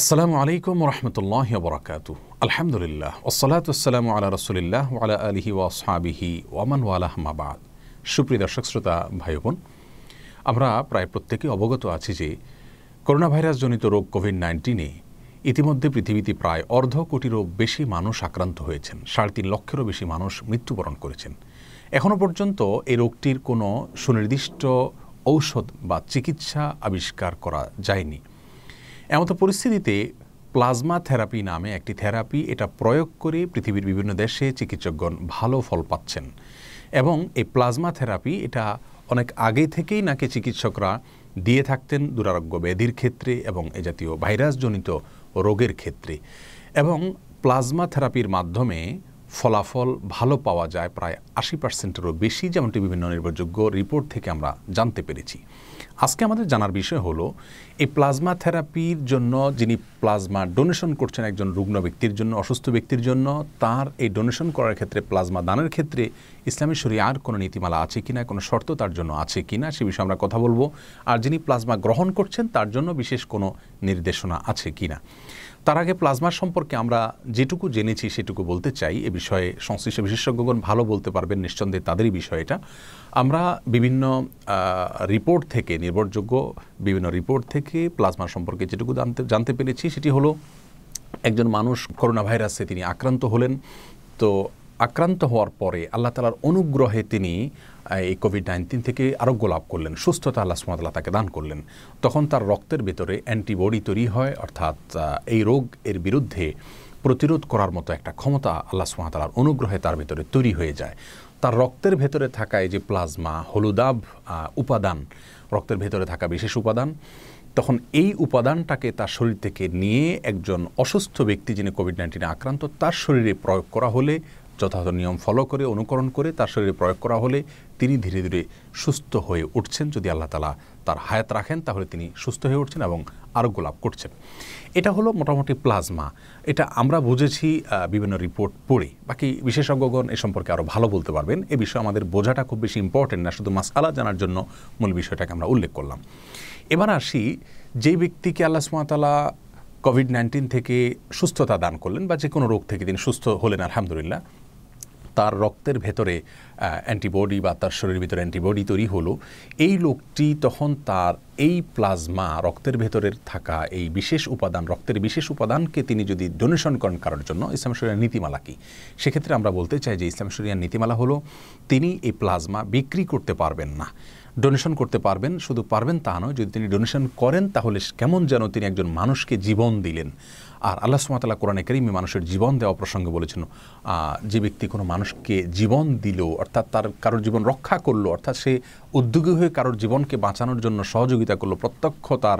আসসালামু আলাইকুম রহমতুল্লাহ বরকাত আলহামদুলিল্লাহ আসসালামু আলা রসুলিল্লাহ আলা আলহি ওয়াসহাবিহি ওয়ামান ওয়ালাহমাবাদ সুপ্রিয় দর্শক শ্রোতা ভাই বোন আমরা প্রায় প্রত্যেকে অবগত আছি যে করোনা ভাইরাসজনিত রোগ কোভিড নাইন্টিনে ইতিমধ্যে পৃথিবীতে প্রায় অর্ধ কোটিরও বেশি মানুষ আক্রান্ত হয়েছেন সাড়ে তিন লক্ষেরও বেশি মানুষ মৃত্যুবরণ করেছেন এখনও পর্যন্ত এই রোগটির কোনো সুনির্দিষ্ট ঔষধ বা চিকিৎসা আবিষ্কার করা যায়নি এমতো পরিস্থিতিতে প্লাজমা থেরাপি নামে একটি থেরাপি এটা প্রয়োগ করে পৃথিবীর বিভিন্ন দেশে চিকিৎসকগণ ভালো ফল পাচ্ছেন এবং এই প্লাজমা থেরাপি এটা অনেক আগে থেকেই নাকি চিকিৎসকরা দিয়ে থাকতেন দুরারোগ্য ব্যাধির ক্ষেত্রে এবং এ জাতীয় ভাইরাসজনিত রোগের ক্ষেত্রে এবং প্লাজমা থেরাপির মাধ্যমে ফলাফল ভালো পাওয়া যায় প্রায় আশি পার্সেন্টেরও বেশি যেমনটি বিভিন্ন নির্ভরযোগ্য রিপোর্ট থেকে আমরা জানতে পেরেছি আজকে আমাদের জানার বিষয় হলো এই প্লাজমা থেরাপির জন্য যিনি প্লাজমা ডোনেশন করছেন একজন রুগ্ন ব্যক্তির জন্য অসুস্থ ব্যক্তির জন্য তার এই ডোনেশন করার ক্ষেত্রে প্লাজমা দানের ক্ষেত্রে ইসলামী আর কোনো নীতিমালা আছে কিনা কোনো শর্ত তার জন্য আছে কিনা সে বিষয়ে আমরা কথা বলবো আর যিনি প্লাজমা গ্রহণ করছেন তার জন্য বিশেষ কোনো নির্দেশনা আছে কিনা তার আগে প্লাজমা সম্পর্কে আমরা যেটুকু জেনেছি সেটুকু বলতে চাই এ বিষয়ে সংশ্লিষ্ট বিশেষজ্ঞগণ ভালো বলতে পারবেন নিঃসন্দেহে তাদেরই বিষয় এটা আমরা বিভিন্ন রিপোর্ট থেকে নির্ভরযোগ্য বিভিন্ন রিপোর্ট থেকে প্লাজমা সম্পর্কে যেটুকু জানতে জানতে পেরেছি সেটি হলো একজন মানুষ করোনা ভাইরাসে তিনি আক্রান্ত হলেন তো আক্রান্ত হওয়ার পরে আল্লাহ তালার অনুগ্রহে তিনি এই কোভিড নাইন্টিন থেকে আরোগ্য লাভ করলেন সুস্থতা আল্লাহ সুমাদাল্লাহ তাকে দান করলেন তখন তার রক্তের ভেতরে অ্যান্টিবডি তৈরি হয় অর্থাৎ এই রোগ এর বিরুদ্ধে প্রতিরোধ করার মতো একটা ক্ষমতা আল্লাহ সুমাতালার অনুগ্রহে তার ভিতরে তৈরি হয়ে যায় তার রক্তের ভেতরে থাকা এই যে প্লাজমা হলুদাব উপাদান রক্তের ভেতরে থাকা বিশেষ উপাদান তখন এই উপাদানটাকে তার শরীর থেকে নিয়ে একজন অসুস্থ ব্যক্তি যিনি কোভিড নাইন্টিনে আক্রান্ত তার শরীরে প্রয়োগ করা হলে যথাযথ নিয়ম ফলো করে অনুকরণ করে তার শরীরে প্রয়োগ করা হলে তিনি ধীরে ধীরে সুস্থ হয়ে উঠছেন যদি আল্লাহ তালা তার হায়াত রাখেন তাহলে তিনি সুস্থ হয়ে উঠছেন এবং আরোগ্য লাভ করছেন এটা হলো মোটামুটি প্লাজমা এটা আমরা বুঝেছি বিভিন্ন রিপোর্ট পড়ে বাকি বিশেষজ্ঞগণ এ সম্পর্কে আরও ভালো বলতে পারবেন এ বিষয়ে আমাদের বোঝাটা খুব বেশি ইম্পর্টেন্ট না শুধু মাসালা জানার জন্য মূল বিষয়টাকে আমরা উল্লেখ করলাম এবার আসি যে ব্যক্তিকে আল্লাহ সুমাতালা কোভিড নাইন্টিন থেকে সুস্থতা দান করলেন বা যে কোনো রোগ থেকে তিনি সুস্থ হলেন আলহামদুলিল্লাহ তার রক্তের ভেতরে অ্যান্টিবডি বা তার শরীরের ভিতরে অ্যান্টিবডি তৈরি হলো এই লোকটি তখন তার এই প্লাজমা রক্তের ভেতরের থাকা এই বিশেষ উপাদান রক্তের বিশেষ উপাদানকে তিনি যদি ডোনেশন করেন কারোর জন্য ইসলাম শরিয়ার নীতিমালা কী সেক্ষেত্রে আমরা বলতে চাই যে ইসলাম শরিয়ার নীতিমালা হলো তিনি এই প্লাজমা বিক্রি করতে পারবেন না ডোনেশন করতে পারবেন শুধু পারবেন তা নয় যদি তিনি ডোনেশন করেন তাহলে কেমন যেন তিনি একজন মানুষকে জীবন দিলেন আর আল্লাহ সুমাতাল্লাহ কোরআনে করিমি মানুষের জীবন দেওয়া প্রসঙ্গে বলেছেন যে ব্যক্তি কোনো মানুষকে জীবন দিল অর্থাৎ তার কারোর জীবন রক্ষা করলো অর্থাৎ সে উদ্যোগী হয়ে কারোর জীবনকে বাঁচানোর জন্য সহযোগিতা করলো প্রত্যক্ষ তার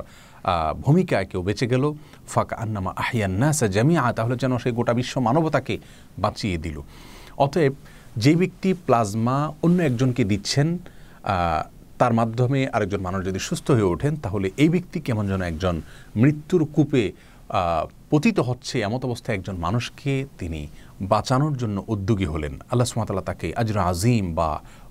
ভূমিকায় কেউ বেঁচে গেল ফাঁক আন্নামা জ্যামি জামিয়া তাহলে যেন সে গোটা বিশ্ব মানবতাকে বাঁচিয়ে দিল অতএব যে ব্যক্তি প্লাজমা অন্য একজনকে দিচ্ছেন তার মাধ্যমে আরেকজন মানুষ যদি সুস্থ হয়ে ওঠেন তাহলে এই ব্যক্তি কেমন যেন একজন মৃত্যুর কূপে পতিত হচ্ছে এমত অবস্থায় একজন মানুষকে তিনি বাঁচানোর জন্য উদ্যোগী হলেন আল্লাহ সুমাতাল্লাহ তাকে আজর আজিম বা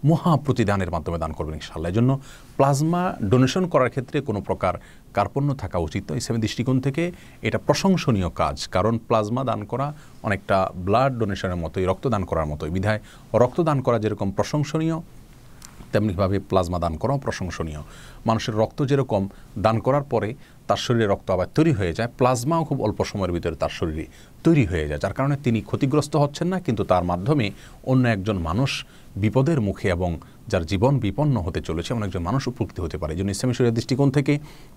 মহা প্রতিদানের মাধ্যমে দান করবেন ইনশাল্লাহ জন্য প্লাজমা ডোনেশন করার ক্ষেত্রে কোনো প্রকার কার্পণ্য থাকা উচিত নয় ইসলামী দৃষ্টিকোণ থেকে এটা প্রশংসনীয় কাজ কারণ প্লাজমা দান করা অনেকটা ব্লাড ডোনেশনের মতোই রক্তদান করার মতোই বিধায় রক্তদান করা যেরকম প্রশংসনীয় তেমনিভাবে প্লাজমা দান করাও প্রশংসনীয় মানুষের রক্ত যেরকম দান করার পরে তার শরীরে রক্ত আবার তৈরি হয়ে যায় প্লাজমাও খুব অল্প সময়ের ভিতরে তার শরীরে তৈরি হয়ে যায় যার কারণে তিনি ক্ষতিগ্রস্ত হচ্ছেন না কিন্তু তার মাধ্যমে অন্য একজন মানুষ বিপদের মুখে এবং যার জীবন বিপন্ন হতে চলেছে এমন একজন মানুষ উপকৃত হতে পারে জন্য ইসলামী শরীরের দৃষ্টিকোণ থেকে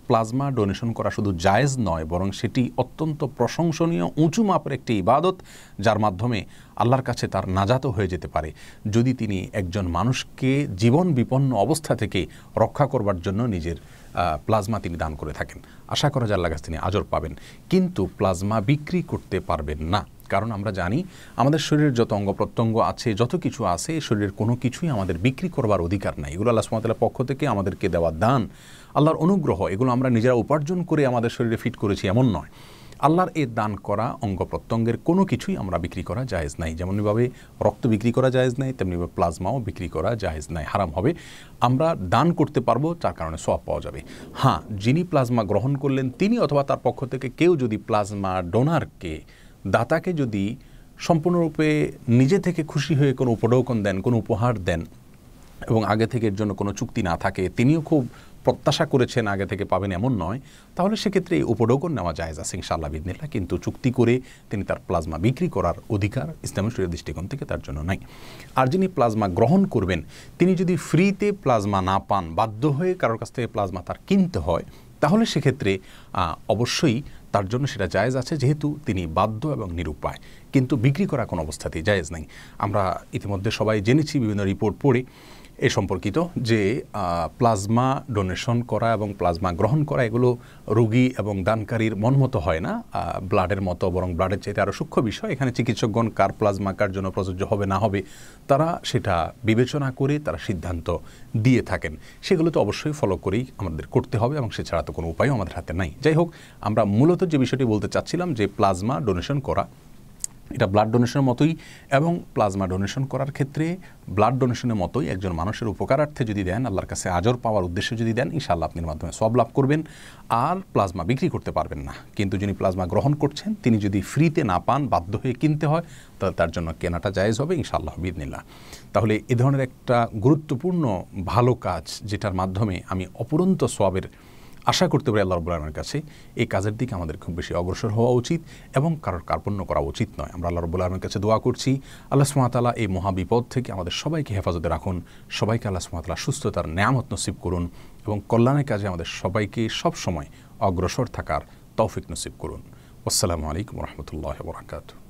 প্লাজমা ডোনেশন করা শুধু জায়েজ নয় বরং সেটি অত্যন্ত প্রশংসনীয় উঁচু মাপের একটি ইবাদত যার মাধ্যমে আল্লাহর কাছে তার নাজাত হয়ে যেতে পারে যদি তিনি একজন মানুষকে জীবন বিপন্ন অবস্থা থেকে রক্ষা করবার জন্য নিজের প্লাজমা তিনি দান করে থাকেন আশা করা যার আল্লাহ তিনি আজর পাবেন কিন্তু প্লাজমা বিক্রি করতে পারবেন না কারণ আমরা জানি আমাদের শরীরের যত অঙ্গ প্রত্যঙ্গ আছে যত কিছু আছে শরীরের কোনো কিছুই আমাদের বিক্রি করবার অধিকার নাই এগুলো আল্লাহ সুমাতালার পক্ষ থেকে আমাদেরকে দেওয়া দান আল্লাহর অনুগ্রহ এগুলো আমরা নিজেরা উপার্জন করে আমাদের শরীরে ফিট করেছি এমন নয় আল্লাহর এ দান করা অঙ্গ প্রত্যঙ্গের কোনো কিছুই আমরা বিক্রি করা জায়েজ নাই যেমনভাবে রক্ত বিক্রি করা জায়েজ নাই তেমনিভাবে প্লাজমাও বিক্রি করা জায়েজ নাই হারাম হবে আমরা দান করতে পারবো যার কারণে সব পাওয়া যাবে হ্যাঁ যিনি প্লাজমা গ্রহণ করলেন তিনি অথবা তার পক্ষ থেকে কেউ যদি প্লাজমা ডোনারকে দাতাকে যদি সম্পূর্ণরূপে নিজে থেকে খুশি হয়ে কোনো উপঢৌকন দেন কোনো উপহার দেন এবং আগে থেকে এর জন্য কোনো চুক্তি না থাকে তিনিও খুব প্রত্যাশা করেছেন আগে থেকে পাবেন এমন নয় তাহলে সেক্ষেত্রে এই উপডোগন নেওয়া যায় জাস ইনশাআল্লাহ বিদিনিল্লাহ কিন্তু চুক্তি করে তিনি তার প্লাজমা বিক্রি করার অধিকার ইসলামী শরীর দৃষ্টিকোণ থেকে তার জন্য নাই আর যিনি প্লাজমা গ্রহণ করবেন তিনি যদি ফ্রিতে প্লাজমা না পান বাধ্য হয়ে কারোর কাছ থেকে প্লাজমা তার কিনতে হয় তাহলে সেক্ষেত্রে অবশ্যই তার জন্য সেটা জায়েজ আছে যেহেতু তিনি বাধ্য এবং নিরুপায় কিন্তু বিক্রি করা কোনো অবস্থাতেই জায়েজ নাই আমরা ইতিমধ্যে সবাই জেনেছি বিভিন্ন রিপোর্ট পড়ে এ সম্পর্কিত যে প্লাজমা ডোনেশন করা এবং প্লাজমা গ্রহণ করা এগুলো রোগী এবং দানকারীর মনমতো হয় না ব্লাডের মতো বরং ব্লাডের চাইতে আরও সূক্ষ্ম বিষয় এখানে চিকিৎসকগণ কার প্লাজমা কার জন্য প্রযোজ্য হবে না হবে তারা সেটা বিবেচনা করে তারা সিদ্ধান্ত দিয়ে থাকেন সেগুলো তো অবশ্যই ফলো করেই আমাদের করতে হবে এবং সেছাড়া তো কোনো উপায়ও আমাদের হাতে নাই যাই হোক আমরা মূলত যে বিষয়টি বলতে চাচ্ছিলাম যে প্লাজমা ডোনেশন করা এটা ব্লাড ডোনেশনের মতোই এবং প্লাজমা ডোনেশন করার ক্ষেত্রে ব্লাড ডোনেশনের মতোই একজন মানুষের উপকারার্থে যদি দেন আল্লাহর কাছে আজর পাওয়ার উদ্দেশ্যে যদি দেন ইনশাল্লাহ আপনার মাধ্যমে সব লাভ করবেন আর প্লাজমা বিক্রি করতে পারবেন না কিন্তু যিনি প্লাজমা গ্রহণ করছেন তিনি যদি ফ্রিতে না পান বাধ্য হয়ে কিনতে হয় তাহলে তার জন্য কেনাটা জায়েজ হবে ইনশাআল্লাহ বিদিনিল্লা তাহলে এ ধরনের একটা গুরুত্বপূর্ণ ভালো কাজ যেটার মাধ্যমে আমি অপুরন্ত সবের আশা করতে পারি আল্লাহ রবুল আলমের কাছে এই কাজের দিকে আমাদের খুব বেশি অগ্রসর হওয়া উচিত এবং কারোর কার্পণ্য করা উচিত নয় আমরা আল্লাহ রবুল আলমের কাছে দোয়া করছি আল্লাহ সুমাতালা এই মহাবিপদ থেকে আমাদের সবাইকে হেফাজতে রাখুন সবাইকে আল্লাহ সুমাতালা সুস্থতার ন্যামত নসিব করুন এবং কল্যাণের কাজে আমাদের সবাইকে সব সময় অগ্রসর থাকার তৌফিক নসিব করুন আসসালামু আলাইকুম রহমতুল্লাহ বরাকাতু